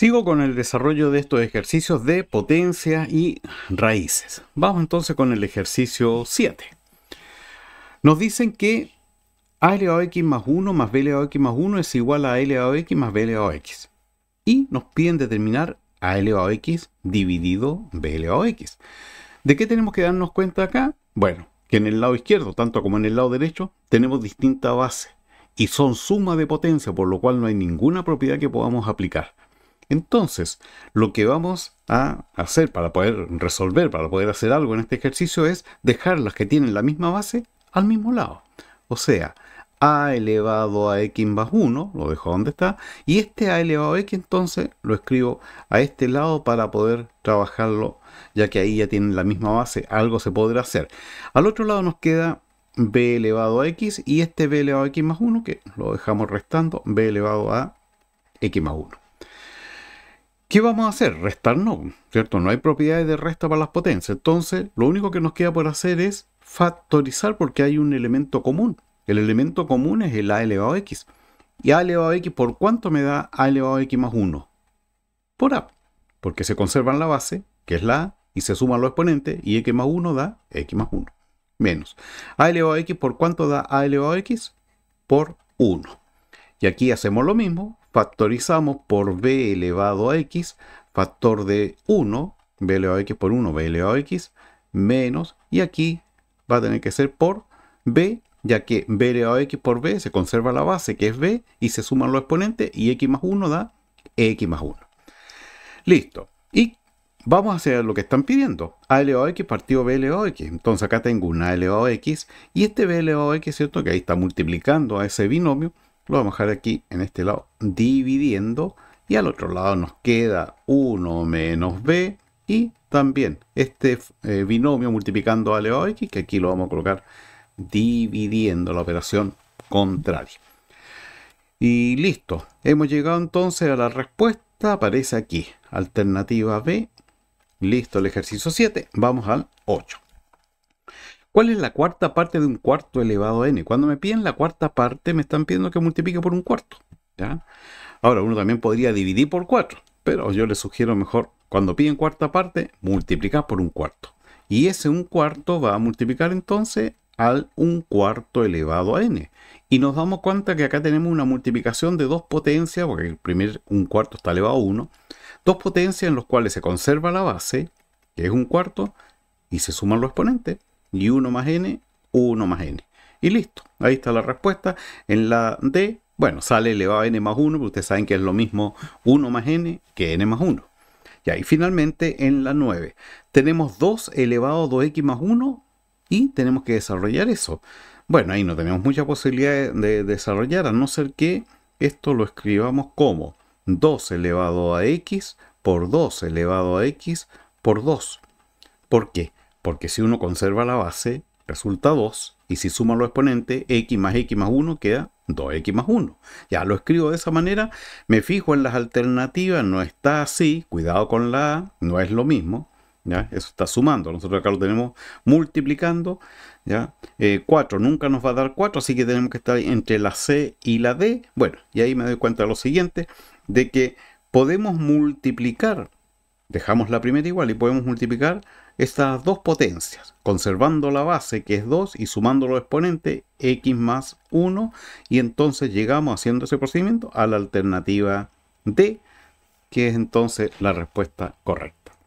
Sigo con el desarrollo de estos ejercicios de potencia y raíces. Vamos entonces con el ejercicio 7. Nos dicen que a elevado a x más 1 más b elevado a x más 1 es igual a, a elevado x más b elevado a x. Y nos piden determinar a elevado x dividido b elevado a x. ¿De qué tenemos que darnos cuenta acá? Bueno, que en el lado izquierdo, tanto como en el lado derecho, tenemos distinta base y son suma de potencia, por lo cual no hay ninguna propiedad que podamos aplicar. Entonces, lo que vamos a hacer para poder resolver, para poder hacer algo en este ejercicio es dejar las que tienen la misma base al mismo lado. O sea, a elevado a x más 1, lo dejo donde está, y este a elevado a x entonces lo escribo a este lado para poder trabajarlo, ya que ahí ya tienen la misma base, algo se podrá hacer. Al otro lado nos queda b elevado a x y este b elevado a x más 1, que lo dejamos restando, b elevado a x más 1. ¿Qué vamos a hacer? Restar no, ¿cierto? No hay propiedades de resta para las potencias. Entonces, lo único que nos queda por hacer es factorizar porque hay un elemento común. El elemento común es el a elevado a x. ¿Y a elevado a x por cuánto me da a elevado a x más 1? Por a, porque se conserva en la base, que es la a, y se suman los exponentes, y x más 1 da x más 1, menos. a elevado a x por cuánto da a elevado a x? Por 1. Y aquí hacemos lo mismo, factorizamos por b elevado a x, factor de 1, b elevado a x por 1, b elevado a x, menos, y aquí va a tener que ser por b, ya que b elevado a x por b se conserva la base que es b, y se suman los exponentes, y x más 1 da x más 1. Listo. Y vamos a hacer lo que están pidiendo. A elevado a x partido B elevado a x. Entonces acá tengo una A elevado a x y este B elevado a x, ¿cierto? Que ahí está multiplicando a ese binomio lo vamos a dejar aquí en este lado dividiendo y al otro lado nos queda 1 menos b y también este eh, binomio multiplicando a elevado x que aquí lo vamos a colocar dividiendo la operación contraria. Y listo, hemos llegado entonces a la respuesta, aparece aquí, alternativa B, listo el ejercicio 7, vamos al 8. ¿Cuál es la cuarta parte de un cuarto elevado a n? Cuando me piden la cuarta parte, me están pidiendo que multiplique por un cuarto. Ahora, uno también podría dividir por cuatro, pero yo les sugiero mejor, cuando piden cuarta parte, multiplicar por un cuarto. Y ese un cuarto va a multiplicar entonces al un cuarto elevado a n. Y nos damos cuenta que acá tenemos una multiplicación de dos potencias, porque el primer un cuarto está elevado a 1, dos potencias en las cuales se conserva la base, que es un cuarto, y se suman los exponentes y 1 más n, 1 más n. Y listo, ahí está la respuesta. En la D, bueno, sale elevado a n más 1, porque ustedes saben que es lo mismo 1 más n que n más 1. y ahí finalmente en la 9, tenemos 2 elevado a 2x más 1 y tenemos que desarrollar eso. Bueno, ahí no tenemos mucha posibilidad de, de desarrollar, a no ser que esto lo escribamos como 2 elevado a x por 2 elevado a x por 2. ¿Por qué? Porque si uno conserva la base, resulta 2. Y si suma los exponentes, x más x más 1 queda 2x más 1. Ya lo escribo de esa manera. Me fijo en las alternativas. No está así. Cuidado con la A. No es lo mismo. ¿ya? Eso está sumando. Nosotros acá lo tenemos multiplicando. ¿ya? 4 eh, nunca nos va a dar 4. Así que tenemos que estar entre la C y la D. Bueno, y ahí me doy cuenta de lo siguiente. De que podemos multiplicar Dejamos la primera igual y podemos multiplicar estas dos potencias, conservando la base que es 2 y sumando los exponentes x más 1 y entonces llegamos haciendo ese procedimiento a la alternativa D, que es entonces la respuesta correcta.